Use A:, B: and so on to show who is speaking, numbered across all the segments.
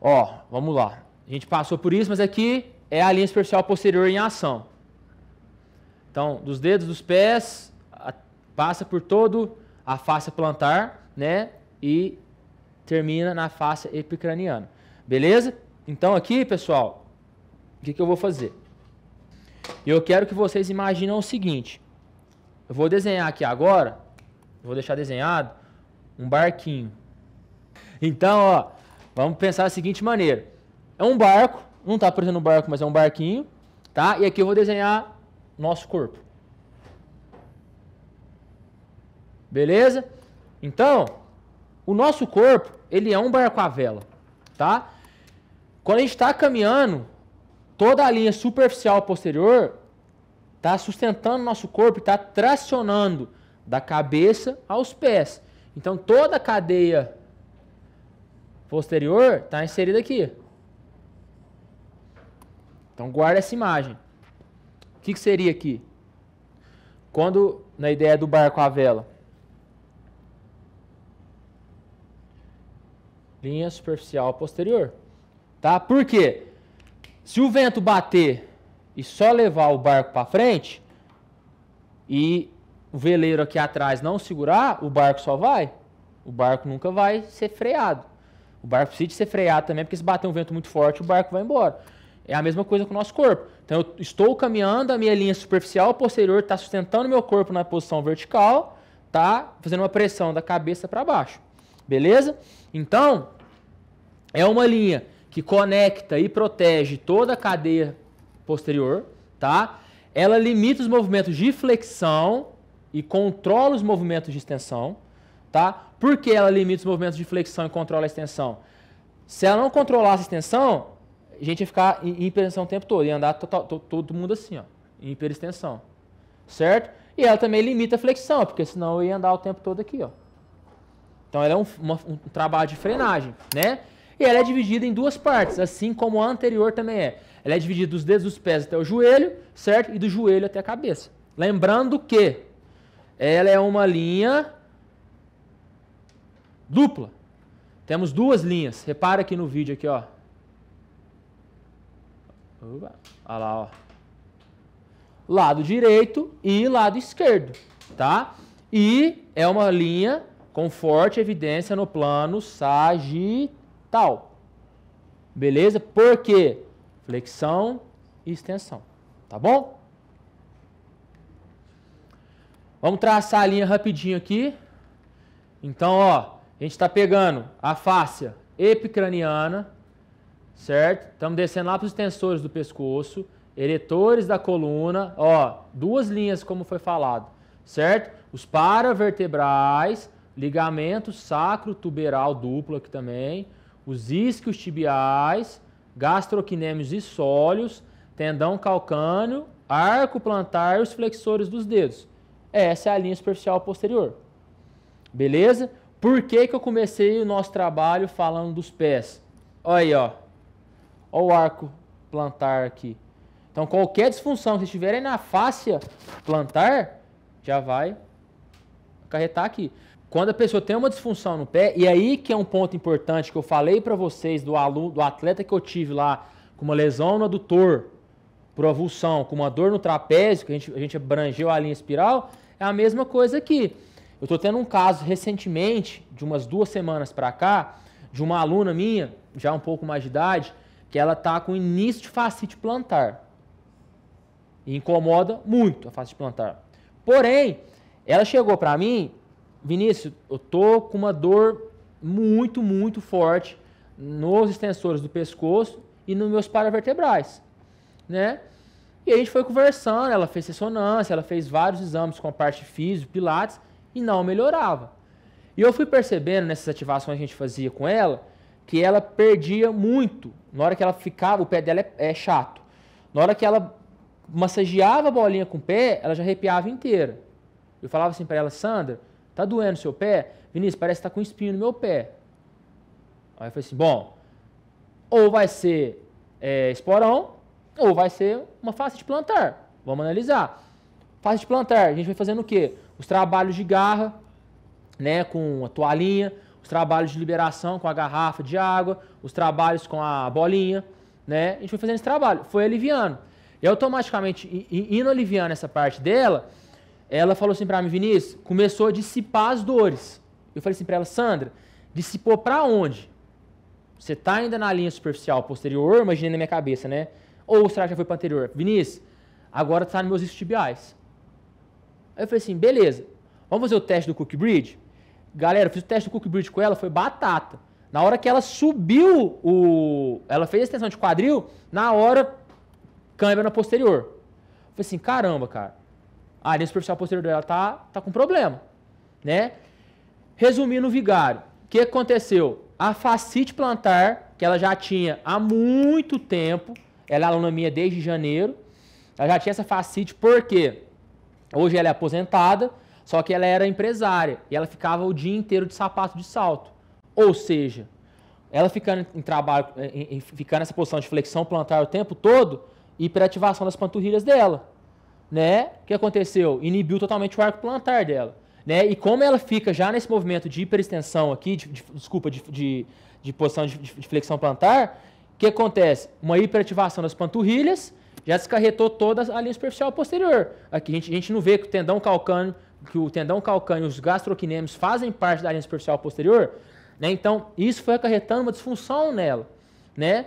A: Ó, vamos lá. A gente passou por isso, mas aqui é a linha superficial posterior em ação. Então, dos dedos dos pés, a, passa por todo a face plantar, né? E termina na face epicraniana. Beleza? Então aqui, pessoal, o que, que eu vou fazer? Eu quero que vocês imaginem o seguinte. Eu vou desenhar aqui agora, vou deixar desenhado um barquinho. Então, ó, Vamos pensar da seguinte maneira. É um barco, não está preso um barco, mas é um barquinho, tá? E aqui eu vou desenhar nosso corpo. Beleza? Então, o nosso corpo, ele é um barco à vela, tá? Quando a gente está caminhando, toda a linha superficial posterior está sustentando nosso corpo, está tracionando da cabeça aos pés. Então, toda a cadeia posterior está inserida aqui. Então guarda essa imagem. O que, que seria aqui? Quando, na ideia do barco à vela, linha superficial posterior. Tá? Por quê? Se o vento bater e só levar o barco para frente e o veleiro aqui atrás não segurar, o barco só vai. O barco nunca vai ser freado. O barco precisa de ser freado também, porque se bater um vento muito forte, o barco vai embora. É a mesma coisa com o nosso corpo. Então, eu estou caminhando, a minha linha superficial posterior está sustentando meu corpo na posição vertical, tá fazendo uma pressão da cabeça para baixo. Beleza? Então, é uma linha que conecta e protege toda a cadeia posterior, tá? Ela limita os movimentos de flexão e controla os movimentos de extensão. Tá? Por que ela limita os movimentos de flexão e controla a extensão? Se ela não controlasse a extensão, a gente ia ficar em hiperextensão o tempo todo, ia andar todo mundo assim, ó, em hiperextensão. Certo? E ela também limita a flexão, porque senão eu ia andar o tempo todo aqui, ó. Então ela é um, uma, um trabalho de frenagem, né? E ela é dividida em duas partes, assim como a anterior também é. Ela é dividida dos dedos dos pés até o joelho, certo? E do joelho até a cabeça. Lembrando que ela é uma linha dupla. Temos duas linhas. Repara aqui no vídeo aqui, ó. Olha lá, ó. Lado direito e lado esquerdo, tá? E é uma linha com forte evidência no plano sagital. Beleza? Por quê? Flexão e extensão, tá bom? Vamos traçar a linha rapidinho aqui. Então, ó, a gente está pegando a fáscia epicraniana, certo? Estamos descendo lá para os tensores do pescoço, eretores da coluna, ó, duas linhas como foi falado, certo? Os paravertebrais, ligamento sacro-tuberal duplo aqui também, os isquios tibiais, gastroquinêmios e sólios, tendão calcâneo, arco plantar e os flexores dos dedos. Essa é a linha superficial posterior. Beleza? Por que, que eu comecei o nosso trabalho falando dos pés? Olha aí, ó. Olha o arco plantar aqui. Então, qualquer disfunção que estiverem na fáscia plantar, já vai acarretar aqui. Quando a pessoa tem uma disfunção no pé, e aí que é um ponto importante que eu falei para vocês do aluno, do atleta que eu tive lá com uma lesão no adutor, por avulsão, com uma dor no trapézio, que a gente, a gente abrangeu a linha espiral, é a mesma coisa aqui. Eu estou tendo um caso recentemente, de umas duas semanas para cá, de uma aluna minha, já um pouco mais de idade, que ela está com início de fascite plantar. E incomoda muito a fascite plantar. Porém, ela chegou para mim, Vinícius, eu tô com uma dor muito, muito forte nos extensores do pescoço e nos meus paravertebrais, né? E a gente foi conversando, ela fez ressonância, ela fez vários exames com a parte física, pilates, e não melhorava. E eu fui percebendo nessas ativações que a gente fazia com ela, que ela perdia muito. Na hora que ela ficava, o pé dela é, é chato. Na hora que ela massageava a bolinha com o pé, ela já arrepiava inteira. Eu falava assim para ela, Sandra, tá doendo seu pé? Vinícius, parece que tá com espinho no meu pé. Aí eu falei assim, bom, ou vai ser é, esporão, ou vai ser uma face de plantar. Vamos analisar. Fase de plantar, a gente vai fazendo o quê? Os trabalhos de garra, né, com a toalhinha, os trabalhos de liberação com a garrafa de água, os trabalhos com a bolinha, né? A gente foi fazendo esse trabalho, foi aliviando. E automaticamente, indo aliviando essa parte dela, ela falou assim para mim, Vinícius, começou a dissipar as dores. Eu falei assim para ela, Sandra, dissipou para onde? Você tá ainda na linha superficial posterior, imaginei na minha cabeça, né? Ou será que já foi para anterior? Vinícius, agora tá nos meus isquiotibiais. Aí eu falei assim, beleza, vamos fazer o teste do Cook Bridge? Galera, eu fiz o teste do Cook Bridge com ela, foi batata. Na hora que ela subiu o. Ela fez a extensão de quadril, na hora, câmera na posterior. Eu falei assim, caramba, cara. A linha superficial posterior dela tá, tá com problema. Né? Resumindo o vigário, o que aconteceu? A facite plantar, que ela já tinha há muito tempo, ela é aluna minha desde janeiro, ela já tinha essa facite, por quê? Hoje ela é aposentada, só que ela era empresária e ela ficava o dia inteiro de sapato de salto. Ou seja, ela ficando em trabalho, em, em, ficando nessa posição de flexão plantar o tempo todo, hiperativação das panturrilhas dela, né? O que aconteceu? Inibiu totalmente o arco plantar dela, né? E como ela fica já nesse movimento de hiperextensão aqui, de, de, desculpa, de, de, de posição de, de flexão plantar, o que acontece? Uma hiperativação das panturrilhas já descarretou toda a linha superficial posterior. Aqui a gente, a gente não vê que o tendão calcâneo, que o tendão calcâneo e os gastroquinêmios fazem parte da linha superficial posterior, né? Então, isso foi acarretando uma disfunção nela, né?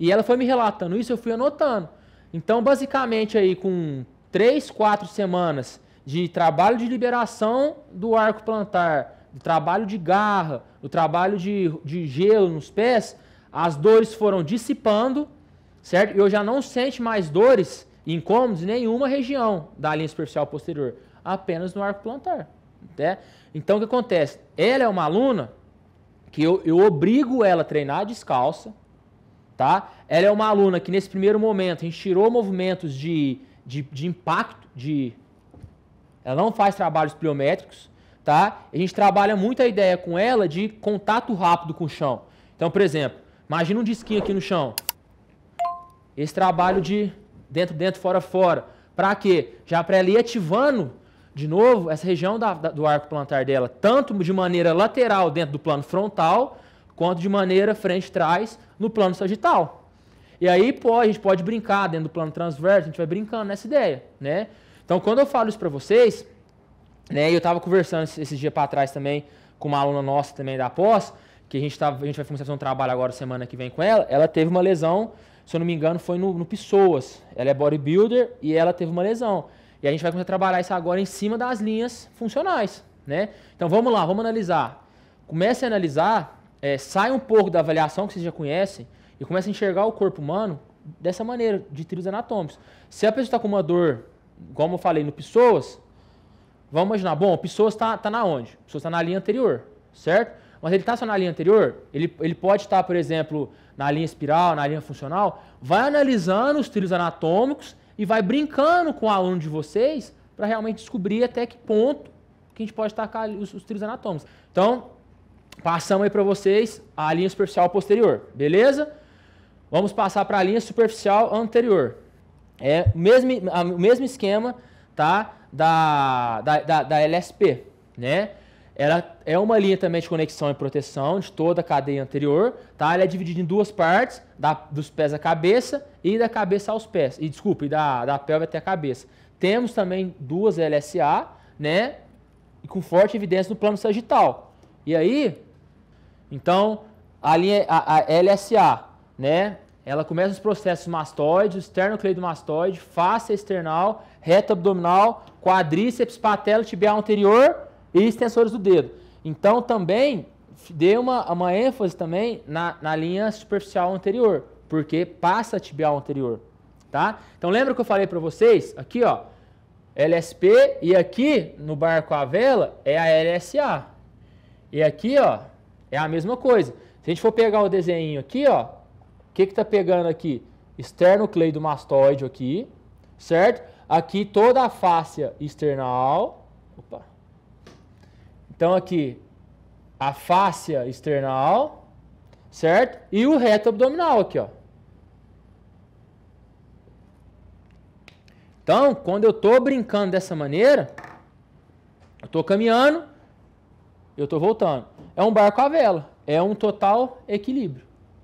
A: E ela foi me relatando isso, eu fui anotando. Então, basicamente aí com 3, 4 semanas de trabalho de liberação do arco plantar, do trabalho de garra, do trabalho de, de gelo nos pés, as dores foram dissipando, certo? E eu já não sente mais dores e incômodos em nenhuma região da linha superficial posterior, apenas no arco plantar. Né? Então, o que acontece? Ela é uma aluna que eu, eu obrigo ela a treinar descalça, tá? Ela é uma aluna que nesse primeiro momento a gente tirou movimentos de, de, de impacto, de... Ela não faz trabalhos pliométricos, tá? A gente trabalha muito a ideia com ela de contato rápido com o chão. Então, por exemplo, imagina um disquinho aqui no chão esse trabalho de dentro, dentro, fora, fora. Para quê? Já para ela ir ativando de novo essa região da, da, do arco plantar dela, tanto de maneira lateral dentro do plano frontal, quanto de maneira frente-trás no plano sagital. E aí pode, a gente pode brincar dentro do plano transverso, a gente vai brincando nessa ideia, né? Então, quando eu falo isso para vocês, né, eu estava conversando esses esse dias para trás também com uma aluna nossa também da pós, que a gente, tá, a gente vai fazer um trabalho agora semana que vem com ela, ela teve uma lesão se eu não me engano, foi no, no Pessoas. Ela é bodybuilder e ela teve uma lesão. E a gente vai começar a trabalhar isso agora em cima das linhas funcionais, né? Então vamos lá, vamos analisar. Comece a analisar, é, sai um pouco da avaliação que vocês já conhecem e comece a enxergar o corpo humano dessa maneira, de trilhos anatômicos. Se a pessoa está com uma dor, como eu falei, no Pessoas, vamos imaginar, bom, o Pessoas está tá na onde? O Pessoas está na linha anterior, certo? mas ele está só na linha anterior, ele, ele pode estar, por exemplo, na linha espiral, na linha funcional, vai analisando os trilhos anatômicos e vai brincando com o aluno de vocês para realmente descobrir até que ponto que a gente pode estar os, os trilhos anatômicos. Então, passamos aí para vocês a linha superficial posterior, beleza? Vamos passar para a linha superficial anterior. É o mesmo, o mesmo esquema tá? da, da, da, da LSP, né? Ela é uma linha também de conexão e proteção de toda a cadeia anterior, tá? Ela é dividida em duas partes, da, dos pés à cabeça e da cabeça aos pés. E desculpe, da, da pelve até a cabeça. Temos também duas LSA, né? E com forte evidência no plano sagital. E aí, então, a linha a, a LSA, né? Ela começa os processos mastoides, esternocleidomastoide, face external, reto abdominal, quadríceps, patela tibial anterior e extensores do dedo. Então também dê uma, uma ênfase também na, na linha superficial anterior, porque passa a tibial anterior, tá? Então lembra que eu falei para vocês aqui, ó, LSP e aqui no barco à vela é a LSA. E aqui, ó, é a mesma coisa. Se a gente for pegar o desenho aqui, ó, o que que tá pegando aqui? Externo cleidomastoide aqui, certo? Aqui toda a fáscia external, então aqui, a fáscia external, certo? E o reto abdominal aqui, ó. Então, quando eu tô brincando dessa maneira, eu tô caminhando, eu tô voltando. É um barco à vela, é um total equilíbrio.